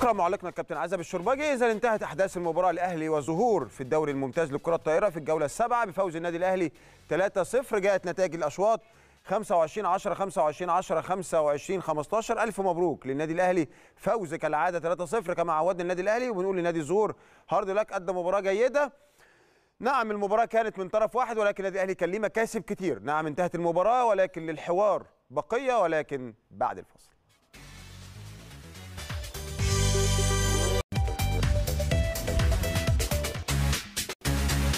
شكرا معلقنا الكابتن عزب الشرباجي اذا انتهت احداث المباراه الاهلي وظهور في الدوري الممتاز للكره الطائره في الجوله السابعه بفوز النادي الاهلي 3-0 جاءت نتائج الاشواط 25 10 25 10 25 15 الف مبروك للنادي الاهلي فوز كالعاده 3-0 كما عودنا النادي الاهلي وبنقول لنادي الزهور هارد لك قدم مباراه جيده نعم المباراه كانت من طرف واحد ولكن النادي الاهلي كان ليه مكاسب كتير نعم انتهت المباراه ولكن للحوار بقيه ولكن بعد الفصل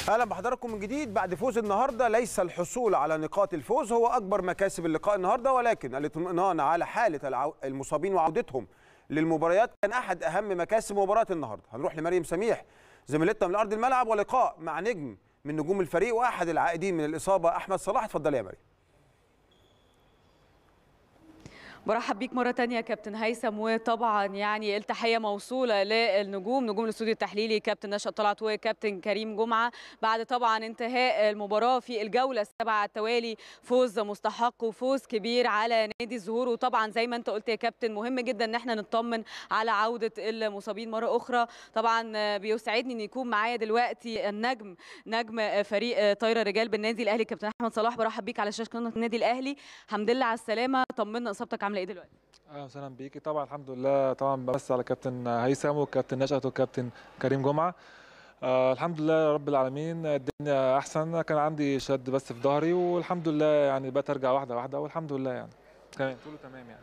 اهلا بحضراتكم من جديد بعد فوز النهارده ليس الحصول على نقاط الفوز هو اكبر مكاسب اللقاء النهارده ولكن الاطمئنان على حاله المصابين وعودتهم للمباريات كان احد اهم مكاسب مباراه النهارده هنروح لمريم سميح زميلتنا من ارض الملعب ولقاء مع نجم من نجوم الفريق واحد العائدين من الاصابه احمد صلاح اتفضل يا مريم برحب بيك مرة يا كابتن هيثم وطبعا يعني التحية موصولة للنجوم نجوم الاستوديو التحليلي كابتن نشأ طلعت وكابتن كريم جمعة بعد طبعا انتهاء المباراة في الجولة السابعة على التوالي فوز مستحق وفوز كبير على نادي الزهور وطبعا زي ما انت قلت يا كابتن مهم جدا ان احنا نطمن على عودة المصابين مرة أخرى طبعا بيسعدني ان يكون معايا دلوقتي النجم نجم فريق طايرة رجال بالنادي الأهلي كابتن أحمد صلاح برحب بيك على شاشة قناة النادي الأهلي الحمد لله على السلامة طمنا إصابتك عامله ايه دلوقتي؟ اهلا وسهلا بيكي طبعا الحمد لله طبعا بس على كابتن هيثم وكابتن نشأت وكابتن كريم جمعه آه الحمد لله رب العالمين الدنيا احسن كان عندي شد بس في ظهري والحمد لله يعني بقيت ارجع واحده واحده والحمد لله يعني تمام كله تمام يعني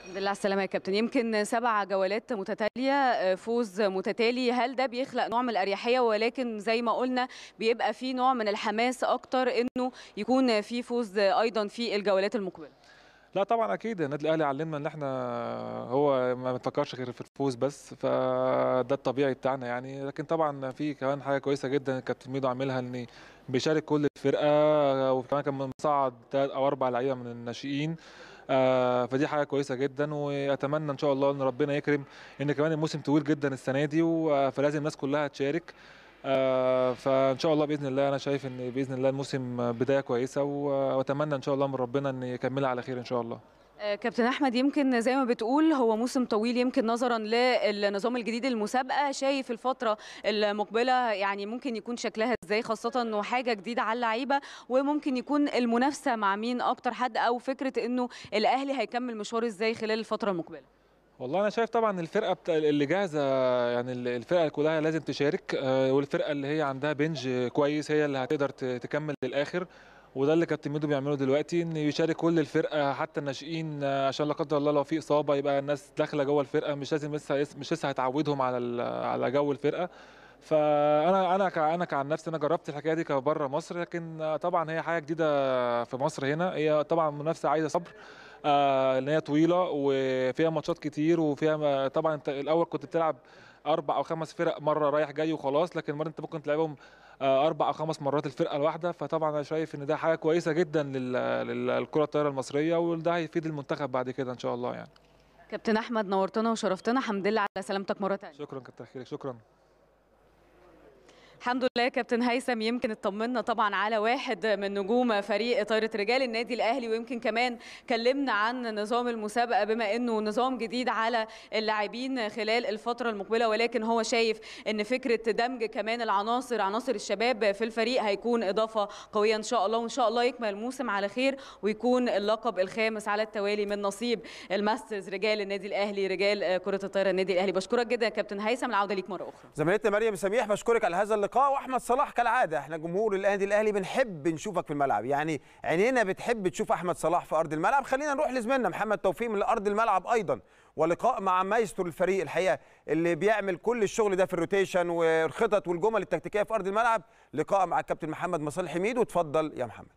الحمد لله على السلامه يا كابتن يمكن سبع جولات متتاليه آه، فوز متتالي هل ده بيخلق نوع من الاريحيه ولكن زي ما قلنا بيبقى في نوع من الحماس اكتر انه يكون في فوز ايضا في الجولات المقبله لا طبعا اكيد النادي الاهلي علمنا ان احنا هو ما بيفكرش غير في الفوز بس فده الطبيعي بتاعنا يعني لكن طبعا في كمان حاجه كويسه جدا كابتن ميدو عاملها ان بيشارك كل الفرقه وكمان كان مصعد ثلاث او اربع لعيبه من الناشئين آه، فدي حاجه كويسه جدا واتمنى ان شاء الله ان ربنا يكرم ان كمان الموسم طويل جدا السنه دي فلازم الناس كلها تشارك آه، فان شاء الله باذن الله انا شايف ان باذن الله الموسم بدايه كويسه واتمنى ان شاء الله من ربنا ان يكملها على خير ان شاء الله آه، كابتن احمد يمكن زي ما بتقول هو موسم طويل يمكن نظرا للنظام الجديد المسابقه شايف الفتره المقبله يعني ممكن يكون شكلها ازاي خاصه انه حاجه جديده على اللعيبه وممكن يكون المنافسه مع مين اكتر حد او فكره انه الاهلي هيكمل مشواره ازاي خلال الفتره المقبله والله انا شايف طبعا الفرقه بتا... اللي جاهزه يعني الفرقه كلها لازم تشارك آه، والفرقه اللي هي عندها بنج كويس هي اللي هتقدر تكمل للاخر وده اللي كابتن ميدو بيعمله دلوقتي ان يشارك كل الفرقه حتى الناشئين آه، عشان لا قدر الله لو في اصابه يبقى الناس داخله جوه الفرقه مش لازم لسه مش لسه هتعودهم على على جو الفرقه فانا انا انا كعن نفسي انا جربت الحكايه دي كبره مصر لكن طبعا هي حاجه جديده في مصر هنا هي طبعا منافسه عايزه صبر آه، ان هي طويله وفيها ماتشات كتير وفيها طبعا انت الاول كنت بتلعب اربع او خمس فرق مره رايح جاي وخلاص لكن مره انت ممكن تلعبهم آه، اربع او خمس مرات الفرقه الواحده فطبعا انا شايف ان ده حاجه كويسه جدا للكره الطايره المصريه وده هيفيد المنتخب بعد كده ان شاء الله يعني كابتن احمد نورتنا وشرفتنا حمد لله على سلامتك مره ثانيه شكرا كابتن خيرك شكرا الحمد لله كابتن هيثم يمكن اطمنا طبعا على واحد من نجوم فريق طايره رجال النادي الاهلي ويمكن كمان كلمنا عن نظام المسابقه بما انه نظام جديد على اللاعبين خلال الفتره المقبله ولكن هو شايف ان فكره دمج كمان العناصر عناصر الشباب في الفريق هيكون اضافه قويه ان شاء الله وان شاء الله يكمل الموسم على خير ويكون اللقب الخامس على التوالي من نصيب الماسترز رجال النادي الاهلي رجال كره الطايره النادي الاهلي بشكرك جدا كابتن هيثم العوده ليك مره اخرى زميلتنا مريم سميح بشكرك على هذا اللقاء واحمد صلاح كالعاده احنا جمهور النادي الاهلي بنحب نشوفك في الملعب يعني عينينا بتحب تشوف احمد صلاح في ارض الملعب خلينا نروح لزميلنا محمد توفيق من ارض الملعب ايضا ولقاء مع مايسترو الفريق الحقيقه اللي بيعمل كل الشغل ده في الروتيشن والخطط والجمل التكتيكيه في ارض الملعب لقاء مع الكابتن محمد مصالح حميد وتفضل يا محمد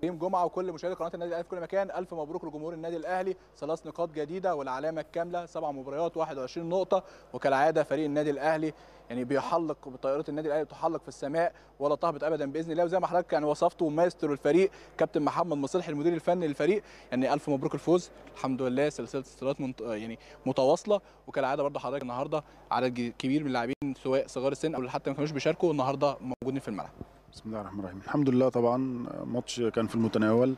كريم جمعه وكل مشاهدي قناه النادي الاهلي في كل مكان الف مبروك لجمهور النادي الاهلي ثلاث نقاط جديده والعلامه الكامله سبع مباريات 21 نقطه وكالعاده فريق النادي الاهلي يعني بيحلق بطائرات النادي الاهلي بتحلق في السماء ولا تهبط ابدا باذن الله وزي ما حضرتك يعني وصفته ومايسترو الفريق كابتن محمد مصلحي المدير الفني للفريق يعني الف مبروك الفوز الحمد لله سلسله استرات منت... يعني متواصله وكالعاده برضه حضرتك النهارده عدد كبير من اللاعبين سواء صغار السن او حتى ما كانوش بيشاركوا النهارده موجودين في الملعب بسم الله الرحمن الرحيم الحمد لله طبعا ماتش كان في المتناول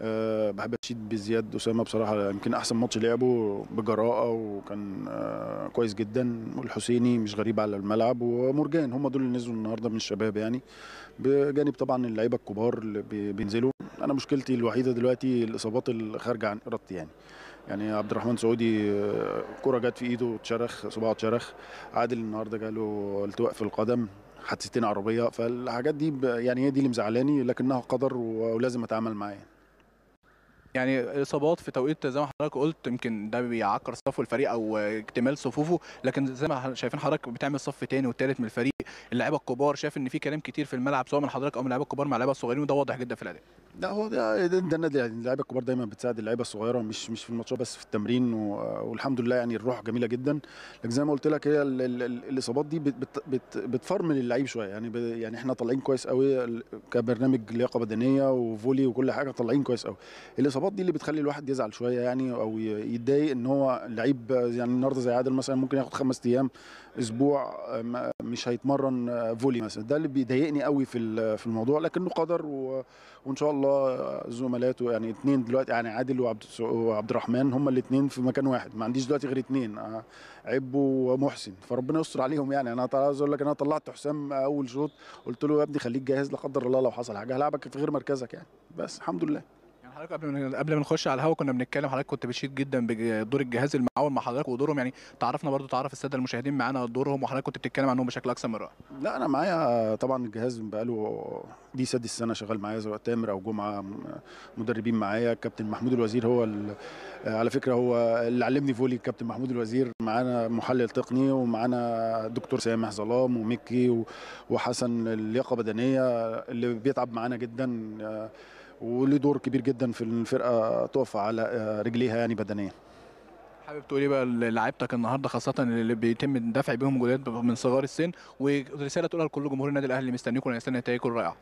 أه بحب اشيد بزياد اسامه بصراحه يمكن احسن ماتش لعبه بجراءه وكان أه كويس جدا والحسيني مش غريب على الملعب ومرجان هم دول اللي نزلوا النهارده من الشباب يعني بجانب طبعا اللعيبه الكبار اللي بينزلوا انا مشكلتي الوحيده دلوقتي الاصابات الخارجه عن ارادتي يعني يعني عبد الرحمن سعودي أه، كره جت في ايده اتشرخ صباعه اتشرخ عادل النهارده جاله التواء في القدم حادثتين عربيه فالحاجات دي يعني هي دي اللي مزعلاني لكنها قدر ولازم اتعامل معاه يعني الاصابات في توقيت زي ما حضرتك قلت يمكن ده بيعكر صفو الفريق او اكتمال صفوفه لكن زي ما شايفين حضرتك بتعمل صف تاني وتالت من الفريق اللعيبه الكبار شايف ان في كلام كتير في الملعب سواء من حضرتك او من اللعيبه الكبار مع اللعيبه الصغيرين وده واضح جدا في الاداء لا هو ده ده النادي يعني اللعيبه الكبار دايما بتساعد اللعيبه الصغيره مش مش في الماتشات بس في التمرين والحمد لله يعني الروح جميله جدا لكن زي ما قلت لك هي الاصابات دي بت بت بتفرمل اللعيب شويه يعني يعني احنا طالعين كويس قوي كبرنامج لياقه بدنيه وفولي وكل حاجه طالعين كويس قوي الاصابات دي اللي بتخلي الواحد يزعل شويه يعني او يتضايق ان هو لعيب يعني النهارده زي عادل مثلا ممكن ياخد خمس ايام اسبوع مش هيتمرن فولي مثلا ده اللي بيضايقني قوي في في الموضوع لكنه قدر و... وان شاء الله زملاته يعني اثنين دلوقتي يعني عادل وعبد وعبد الرحمن هم الاثنين في مكان واحد ما عنديش دلوقتي غير اثنين آه، عب ومحسن فربنا يستر عليهم يعني انا عايز اقول لك انا طلعت حسام اول شوط قلت له يا ابني خليك جاهز لا قدر الله لو حصل حاجه هلعبك في غير مركزك يعني بس الحمد لله حضرتك قبل من قبل ما نخش على الهوا كنا بنتكلم حضرتك كنت بتشيد جدا بدور الجهاز المعاون مع حضرتك ودورهم يعني تعرفنا برضو تعرف الساده المشاهدين معانا دورهم وحضرتك كنت بتتكلم عنهم بشكل اكثر من رائع لا انا معايا طبعا الجهاز بقاله دي سادس سنه شغال معايا سواء تامر او جمعه مدربين معايا كابتن محمود الوزير هو على فكره هو اللي علمني فولي كابتن محمود الوزير معانا محلل تقني ومعانا دكتور سامح ظلام وميكي وحسن اللياقه بدنيه اللي بيتعب معانا جدا وله دور كبير جدا في الفرقه تقف على آه، رجليها يعني بدنيا حابب تقول ايه بقى لعيبتك النهارده خاصه اللي بيتم الدفع بيهم جولات من صغار السن ورساله تقولها لكل جمهور النادي الاهلي مستنيكم لان نتائجكم الرائعه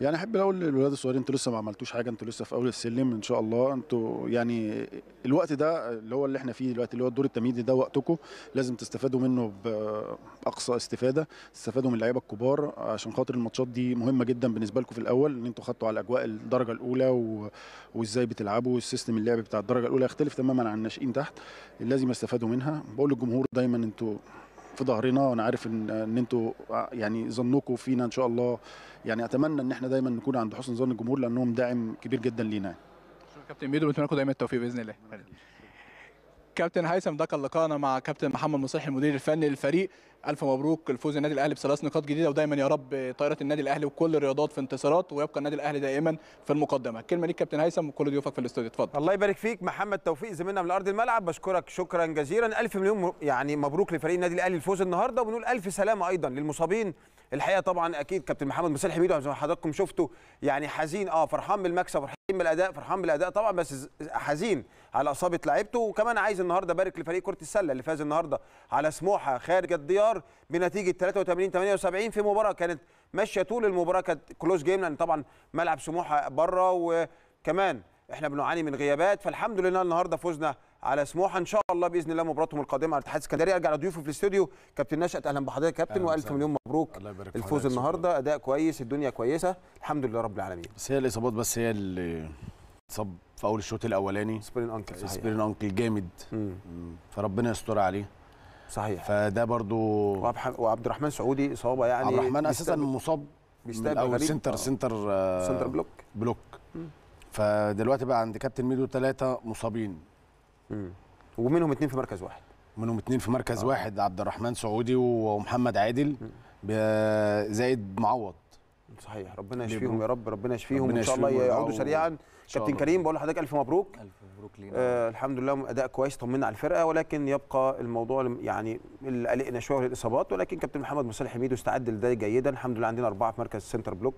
يعني احب اقول للولاد الصغيرين انتوا لسه ما عملتوش حاجه انتوا لسه في اول السلم ان شاء الله انتوا يعني الوقت ده اللي هو اللي احنا فيه دلوقتي اللي هو الدور التمهيدي ده وقتكم لازم تستفادوا منه باقصى استفاده تستفادوا من اللعيبه الكبار عشان خاطر الماتشات دي مهمه جدا بالنسبه لكم في الاول ان انتوا خدتوا على اجواء الدرجه الاولى و... وازاي بتلعبوا والسيستم اللعب بتاع الدرجه الاولى يختلف تماما عن الناشئين تحت لازم يستفادوا منها بقول للجمهور دايما انتوا في ظهرنا انا عارف ان ان انتوا آه، يعني ظنكم فينا ان شاء الله يعني اتمنى ان احنا دايما نكون عند حسن ظن الجمهور لانهم داعم كبير جدا لينا كابتن ميدو بنتمنى لكم دايما التوفيق باذن الله كابتن هيثم ده كان لقائنا مع كابتن محمد مصحي المدير الفني للفريق الف مبروك لفوز النادي الاهلي بثلاث نقاط جديده ودايما يا رب طائره النادي الاهلي وكل الرياضات في انتصارات ويبقى النادي الاهلي دائما في المقدمه كلمه ليك كابتن هيثم وكل ضيوفك في الاستوديو اتفضل الله يبارك فيك محمد توفيق زميلنا من ارض الملعب بشكرك شكرا جزيلا الف مليون يعني مبروك لفريق النادي الاهلي الفوز النهارده وبنقول الف سلامه ايضا للمصابين الحقيقه طبعا اكيد كابتن محمد مسالح ميدو زي ما حضراتكم شفتوا يعني حزين اه فرحان بالمكسب فرحان بالاداء فرحان بالاداء طبعا بس حزين على اصابه لعيبته وكمان عايز النهارده ابارك لفريق كره السله اللي فاز النهارده على سموحه خارج الديار بنتيجه 83 78 في مباراه كانت ماشيه طول المباراه كانت كلوز جيم لان طبعا ملعب سموحه بره وكمان احنا بنعاني من غيابات فالحمد لله النهارده فوزنا على سموحه ان شاء الله باذن الله مباراتهم القادمه على الاتحاد السكندري ارجع لضيوفي في الاستوديو كابتن نشأت اهلا بحضرتك كابتن والف مليون مبروك الفوز النهارده اداء كويس الدنيا كويسه الحمد لله رب العالمين بس هي الاصابات بس هي اللي اتصاب في اول الشوط الاولاني سبرين انكل سبرين انكل جامد مم. فربنا يستر عليه صحيح فده برضو وعبد الرحمن سعودي اصابه يعني عبد الرحمن اساسا مصاب بيستقبل او سنتر آه. سنتر آه سنتر بلوك بلوك مم. فدلوقتي بقى عند كابتن ميدو ثلاثه مصابين ومنهم اثنين في مركز واحد منهم اثنين في مركز آه. واحد عبد الرحمن سعودي ومحمد عادل زائد معوض صحيح ربنا يشفيهم يا رب ربنا يشفيهم ان شاء الله يعودوا سريعا كابتن كريم بقول لحضرتك الف مبروك الف مبروك لينا آه الحمد لله اداء كويس طمنا على الفرقه ولكن يبقى الموضوع يعني اللي قلقنا شويه الاصابات ولكن كابتن محمد مصالح حميد استعد لده جيدا الحمد لله عندنا اربعه في مركز سنتر بلوك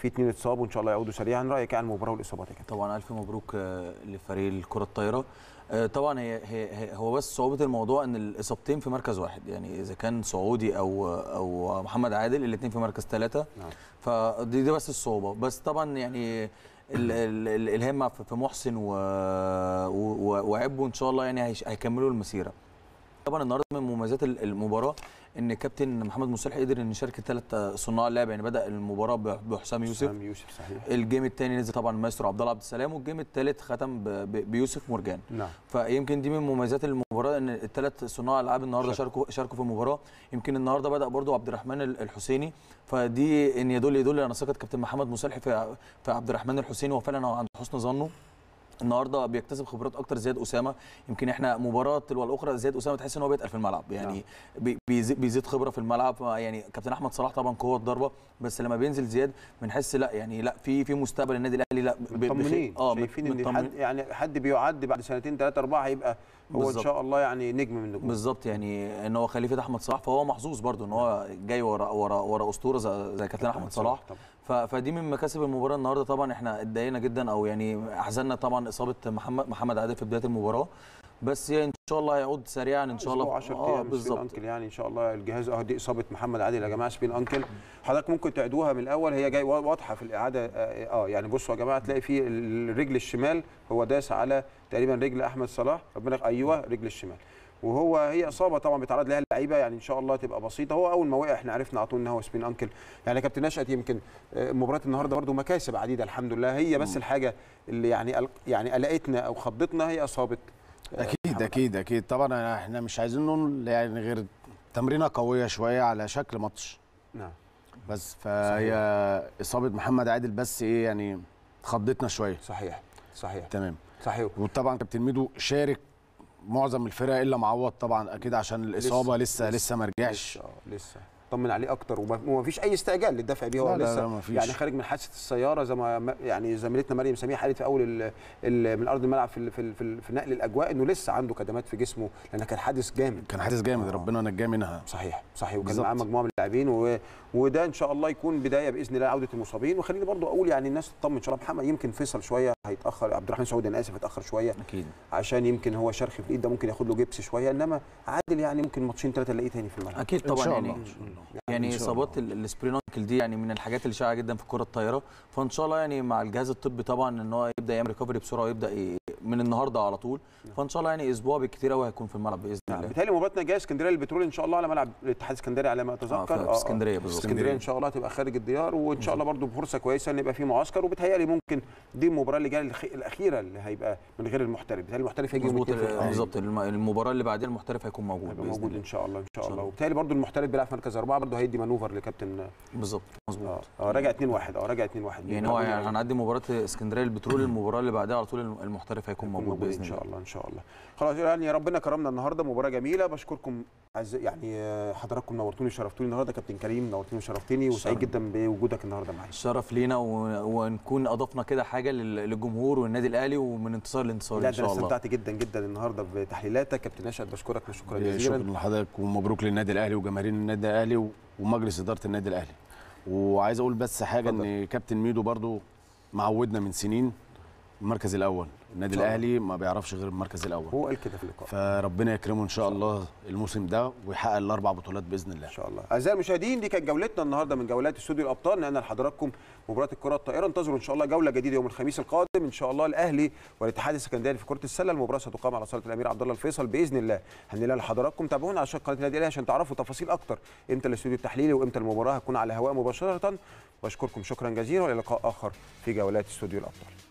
في اثنين اتصابوا وان شاء الله يعودوا سريعا رايك عن المباراه والاصابات يا طبعا الف مبروك آه، لفريق الكره الطايره آه، طبعا هي, هي هو بس صعوبه الموضوع ان الاصابتين في مركز واحد يعني اذا كان سعودي او او محمد عادل الاثنين في مركز ثلاثه نعم. فدي دي بس الصعوبه بس طبعا يعني الهمه في محسن وعبه ان شاء الله يعني هيكملوا المسيره طبعا النهارده من مميزات المباراه ان كابتن محمد مصالح قدر ان يشارك ثلاث صناع لعب يعني بدا المباراه بحسام يوسف حسام يوسف صحيح الجيم الثاني نزل طبعا مايسترو عبد الله عبد السلام والجيم الثالث ختم بيوسف مرجان نعم. فيمكن دي من مميزات المباراه ان الثلاث صناع العاب النهارده شاركوا شاركوا في المباراه يمكن النهارده بدا برده عبد الرحمن الحسيني فدي ان يدل يدل على ثقه كابتن محمد مصالح في عبد الرحمن الحسيني وفعلا هو عند حسن ظنه النهارده بيكتسب خبرات اكتر زياد اسامه يمكن احنا مباراه تلو الاخرى زياد اسامه تحس ان هو بيتقل في الملعب يعني نعم. بيزيد خبره في الملعب يعني كابتن احمد صلاح طبعا قوه ضربه بس لما بينزل زياد بنحس لا يعني لا في في مستقبل النادي الاهلي لا مطمنين اه شايفين ان حد يعني حد بيعد بعد سنتين ثلاثه اربعه هيبقى هو بالزبط. ان شاء الله يعني نجم من النجوم بالظبط يعني ان هو خليفه احمد صلاح فهو محظوظ برده ان هو نعم. جاي ورا ورا ورا اسطوره زي كابتن احمد صلاح طبعا. فدي من مكاسب المباراه النهارده طبعا احنا اتضايقنا جدا او يعني احزننا طبعا اصابه محمد محمد عادل في بدايه المباراه بس يعني ان شاء الله هيعود سريعا ان شاء الله 10 ايام آه، بالظبط انكل يعني ان شاء الله الجهاز اه دي اصابه محمد عادل يا جماعه سبين انكل حضرتك ممكن تعيدوها من الاول هي جاي واضحه في الاعاده آه،, آه،, اه يعني بصوا يا جماعه تلاقي في الرجل الشمال هو داس على تقريبا رجل احمد صلاح ربنا ايوه رجل الشمال وهو هي اصابه طبعا بيتعرض لها اللعيبه يعني ان شاء الله تبقى بسيطه هو اول ما وقع احنا عرفنا على طول ان هو سبين انكل يعني كابتن نشأت يمكن آه، مباراه النهارده برده مكاسب عديده الحمد لله هي بس الحاجه اللي يعني يعني قلقتنا او خضتنا هي اصابه آه، اكيد اكيد اكيد طبعا احنا مش عايزين نقول يعني غير تمرينه قويه شويه على شكل ماتش نعم بس فهي اصابه محمد عادل بس ايه يعني خضتنا شويه صحيح صحيح تمام صحيح وطبعا كابتن ميدو شارك معظم الفرق الا معوض طبعا اكيد عشان الاصابه لسه لسه, لسه ما رجعش لسه, آه، لسه. طمن عليه اكتر وما فيش اي استعجال للدفع بيه هو لسه لا لا يعني خارج من حادثه السياره زي ما يعني زميلتنا مريم سميح قالت في اول الـ الـ من ارض الملعب في الـ في, الـ في, في نقل الاجواء انه لسه عنده كدمات في جسمه لان كان حادث جامد كان حادث جامد آه. ربنا نجاه منها صحيح صحيح وكان معاه مجموعه من اللاعبين وده ان شاء الله يكون بدايه باذن الله عوده المصابين وخليني برضو اقول يعني الناس تطمن ان شاء الله محمد يمكن فيصل شويه هيتاخر عبد الرحمن سعود انا اسف هيتاخر شويه اكيد عشان يمكن هو شرخ في الايد ده ممكن ياخد له جبس شويه انما عادل يعني ممكن ماتشين ثلاثه نلاقيه ثاني في الملعب اكيد طبعا يعني يعني إن شاء الله. يعني يعني اصابات السبرينكل دي يعني من الحاجات اللي شائعه جدا في الكره الطايره فان شاء الله يعني مع الجهاز الطبي طبعا ان هو يبدا يعمل ريكفري بسرعه ويبدا من النهارده على طول فان شاء الله يعني اسبوع بالكثير قوي هيكون في الملعب باذن نعم، الله بتهيالي مباراتنا الجايه اسكندريه للبترول ان شاء الله على ملعب الاتحاد الاسكندري على ما اتذكر اه في آه، آه، اسكندريه بالظبط اسكندريه ان شاء الله تبقى خارج الديار وان شاء الله برده بفرصه كويسه ان يبقى في معسكر وبيتهيألي ممكن دي المباراه اللي جايه الاخيره اللي هيبقى من غير المحترف بيتهيألي المحترف هيجي آه، بالظبط المباراه اللي بعدين المحترف هيكون موجود موجود ان شاء الله ان شاء الله وبالتالي برده المحترف بيلعب في مركز اربعه برده هيدي مانوفر لكابتن بالظبط مظبوط اه راجع 2-1 اه راجع 2-1 يعني هو يعني هنعدي مباراه اسكندريه للبترول المباراه اللي بعدها على طول المحترف هيكون موجود باذن الله ان شاء الله ان شاء الله خلاص يعني ربنا كرمنا النهارده مباراه جميله بشكركم عز يعني آه، حضراتكم نورتوني وشرفتوني النهارده كابتن كريم نورتوني وشرفتني وسعيد جدا بوجودك النهارده معايا الشرف لينا ونكون اضفنا كده حاجه للجمهور والنادي الاهلي ومن انتصار لانتصار ان شاء الله لا استمتعت جدا جدا النهارده بتحليلاتك كابتن اشهد بشكرك شكرا جزيلا شكرا لحضرتك ومبروك للنادي الاهلي وجماهير النادي الاهلي ومجلس اداره النادي الاهلي وعايز اقول بس حاجه فضل. ان كابتن ميدو برضو معودنا من سنين المركز الاول النادي الاهلي ما بيعرفش غير المركز الاول هو قال كده في اللقاء فربنا يكرمه ان شاء الله الموسم ده ويحقق الاربع بطولات باذن الله ان شاء الله اعزائي المشاهدين دي كانت جولتنا النهارده من جولات استوديو الابطال نقلنا لحضراتكم مباراه الكره الطائره انتظروا ان شاء الله جوله جديده يوم الخميس القادم ان شاء الله الاهلي والاتحاد السكندري في كره السله المباراه ستقام على صاله الامير عبد الله الفيصل باذن الله هنلاقي لحضراتكم تابعونا على قناه النادي الاهلي عشان تعرفوا تفاصيل اكتر امتى الاستوديو التحليلي وامتى المباراه هتكون على الهواء مباشره واشكركم شكرا جزيلا والى لقاء اخر في جولات استوديو الابطال